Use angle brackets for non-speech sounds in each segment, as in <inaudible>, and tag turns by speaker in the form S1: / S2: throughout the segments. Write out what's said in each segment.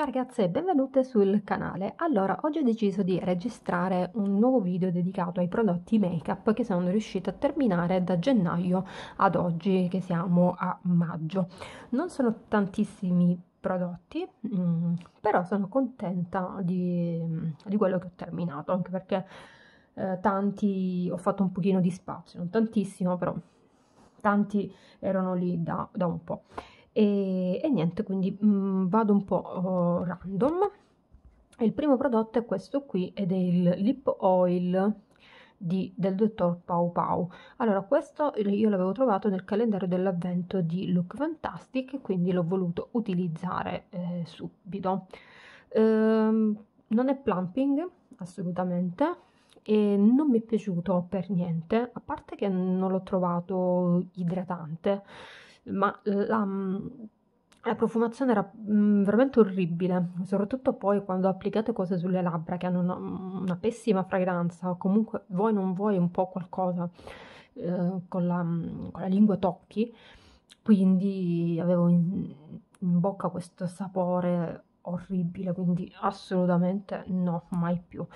S1: Ciao ragazze, e benvenute sul canale. Allora, oggi ho deciso di registrare un nuovo video dedicato ai prodotti make-up che sono riuscita a terminare da gennaio ad oggi, che siamo a maggio. Non sono tantissimi prodotti, mm, però sono contenta di, di quello che ho terminato, anche perché eh, tanti ho fatto un pochino di spazio, non tantissimo, però tanti erano lì da, da un po' e, e niente, quindi mh, mm, vado un po' oh, random. Il primo prodotto è questo qui ed è il Lip Oil di, del dottor Pau Pau. Allora, questo io l'avevo trovato nel calendario dell'avvento di Look Fantastic, quindi l'ho voluto utilizzare eh, subito. Ehm, non è plumping, assolutamente, e non mi è piaciuto per niente, a parte che non l'ho trovato idratante ma eh, la, mm, la profumazione era mh, mm, veramente orribile, soprattutto poi quando applicate cose sulle labbra che hanno una, mm, una pessima fragranza o comunque voi non vuoi un po' qualcosa eh, con, la, con, la, lingua tocchi, quindi avevo in, in bocca questo sapore orribile, quindi assolutamente no, mai più.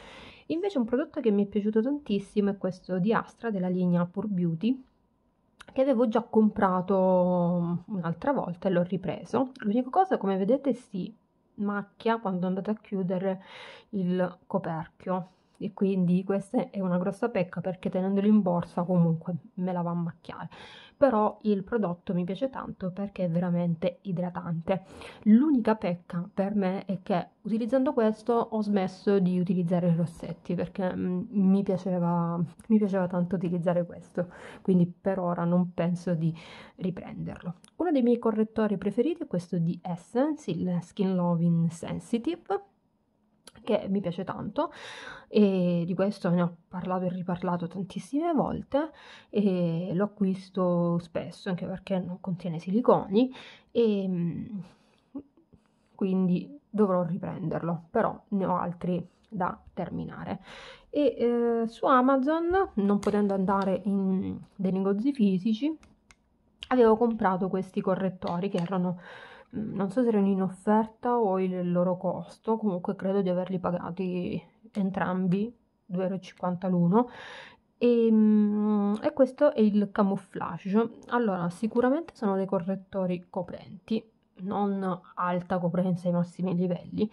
S1: Invece un prodotto che mi è piaciuto tantissimo è questo di Astra della linea Pure Beauty che avevo già comprato mm, un'altra volta e l'ho ripreso. L'unica cosa, come vedete, si macchia quando andate a chiudere il coperchio e quindi questa è una grossa pecca perché tenendolo in borsa comunque me la va a macchiare però il prodotto mi piace tanto perché è veramente idratante l'unica pecca per me è che utilizzando questo ho smesso di utilizzare i rossetti perché mm, mi piaceva, mi piaceva tanto utilizzare questo quindi per ora non penso di riprenderlo uno dei miei correttori preferiti è questo di Essence il Skin Loving Sensitive che mi piace tanto e di questo ne ho parlato e riparlato tantissime volte e lo acquisto spesso anche perché non contiene siliconi e mm, quindi dovrò riprenderlo però ne ho altri da terminare e eh, su Amazon non potendo andare in dei negozi fisici avevo comprato questi correttori che erano non so se erano in offerta o il loro costo, comunque credo di averli pagati entrambi 2,50 euro l'uno. E, ehm, e, questo è il camouflage. Allora, sicuramente sono dei correttori coprenti, non alta coprenza ai massimi livelli,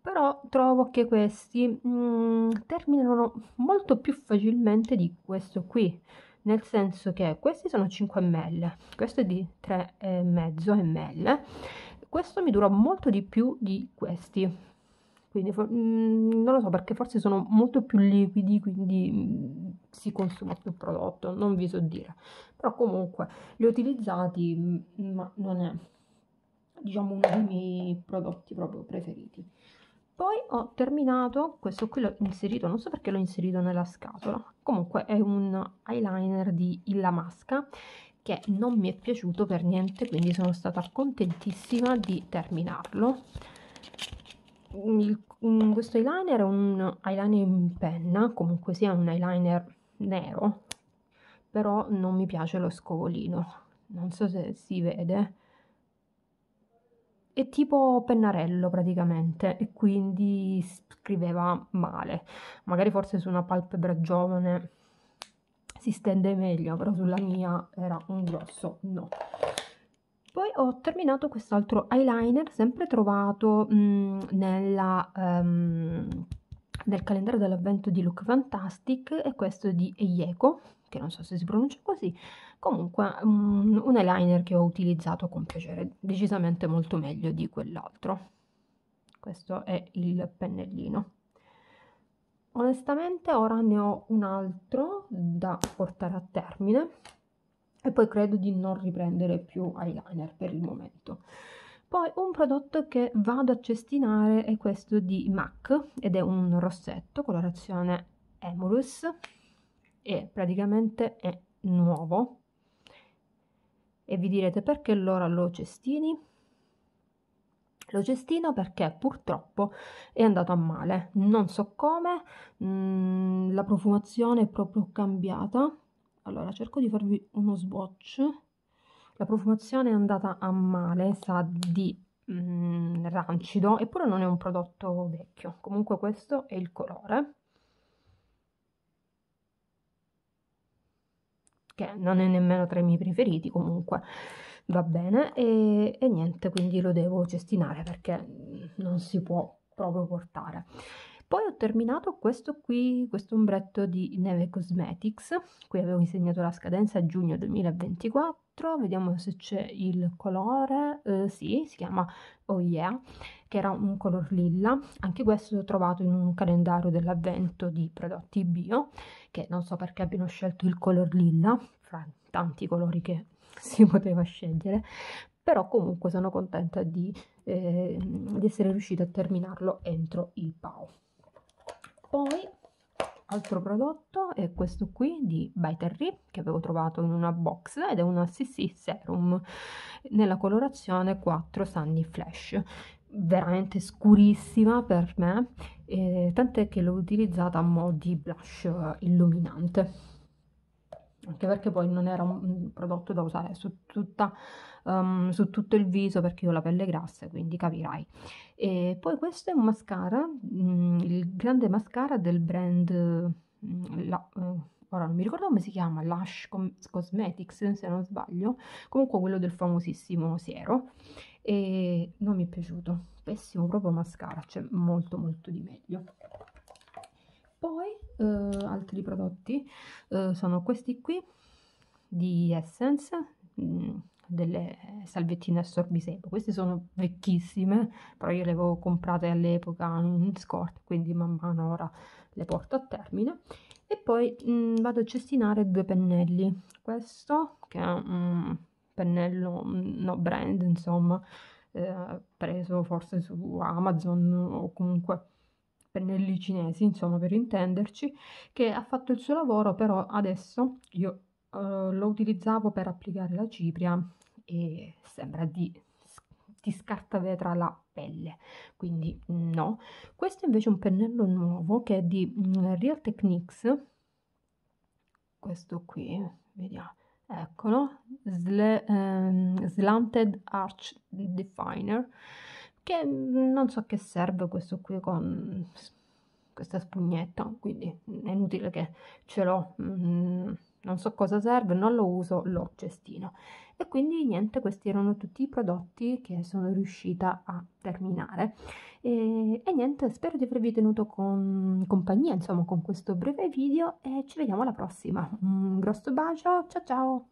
S1: però trovo che questi mh, terminano molto più facilmente di questo qui nel senso che questi sono 5 ml, questo è di 3,5 ml, questo mi dura molto di più di questi, quindi mm, non lo so perché forse sono molto più liquidi quindi mm, si consuma più prodotto non vi so dire però comunque li ho utilizzati mm, ma non è diciamo uno dei miei prodotti proprio preferiti poi ho terminato questo qui l'ho inserito non so perché l'ho inserito nella scatola comunque è un eyeliner di Illa Masca che non mi è piaciuto per niente quindi sono stata contentissima di terminarlo il, mm, questo eyeliner è un eyeliner in penna comunque sia un eyeliner nero però non mi piace lo scovolino non so se si vede è tipo pennarello praticamente e quindi scriveva male. Magari forse su una palpebra giovane si stende meglio, però sulla mia era un grosso no. Poi ho terminato quest'altro eyeliner, sempre trovato mh, nella... Um, del calendario dell'avvento di Look Fantastic e questo di Eyeko, che non so se si pronuncia così, comunque um, un eyeliner che ho utilizzato con piacere, decisamente molto meglio di quell'altro. Questo è il pennellino. Onestamente ora ne ho un altro da portare a termine e poi credo di non riprendere più eyeliner per il momento. Poi un prodotto che vado a cestinare è questo di MAC ed è un rossetto colorazione Emulus e praticamente è nuovo. E vi direte perché allora lo cestini? Lo cestino perché purtroppo è andato a male, non so come, mh, mm, la profumazione è proprio cambiata. Allora cerco di farvi uno swatch la profumazione è andata a male, sa di mm, rancido, eppure non è un prodotto vecchio. Comunque questo è il colore. Che non è nemmeno tra i miei preferiti, comunque va bene. E, e niente, quindi lo devo cestinare perché mm, non si può proprio portare. Poi ho terminato questo qui, questo ombretto di Neve Cosmetics, qui avevo insegnato la scadenza giugno 2024, altro, vediamo se c'è il colore, eh, sì, si chiama Oh Yeah, che era un color lilla, anche questo l'ho trovato in un calendario dell'avvento di prodotti bio, che non so perché abbiano scelto il color lilla, fra tanti colori che <laughs> si poteva scegliere, però comunque sono contenta di, eh, di essere riuscita a terminarlo entro il PAO. Poi altro prodotto è questo qui di Biterry che avevo trovato in una box ed è una CC Serum nella colorazione 4 Sunny Flash veramente scurissima per me eh, tant'è che l'ho utilizzata a mo' di blush eh, illuminante anche perché poi non era un prodotto da usare su, tutta, um, su tutto il viso perché io ho la pelle grassa quindi capirai e poi questo è un mascara mh, mm, il grande mascara del brand mh, mm, la, uh, ora non mi ricordo come si chiama Lush Cosmetics se non sbaglio comunque quello del famosissimo Siero e non mi è piaciuto pessimo proprio mascara c'è molto molto di meglio poi eh, altri prodotti eh, sono questi qui di Essence, mm, delle salvettine assorbisebo Queste sono vecchissime, però io le avevo comprate all'epoca in scort quindi man mano ora le porto a termine. E poi mh, mm, vado a cestinare due pennelli. Questo, che è un pennello mm, no brand, insomma, eh, preso forse su Amazon o comunque pennelli cinesi, insomma per intenderci, che ha fatto il suo lavoro, però adesso io uh, lo utilizzavo per applicare la cipria e sembra di ti scarta vetra la pelle quindi no questo invece è un pennello nuovo che è di mm, Real Techniques questo qui vediamo eccolo Sl- um, ehm, slanted arch definer che mm, non so che serve questo qui con questa spugnetta, quindi è inutile che ce l'ho, mm, non so cosa serve, non lo uso, lo cestino. E quindi niente, questi erano tutti i prodotti che sono riuscita a terminare. E, e niente, spero di avervi tenuto con compagnia, insomma, con questo breve video e ci vediamo alla prossima. Un grosso bacio, ciao ciao!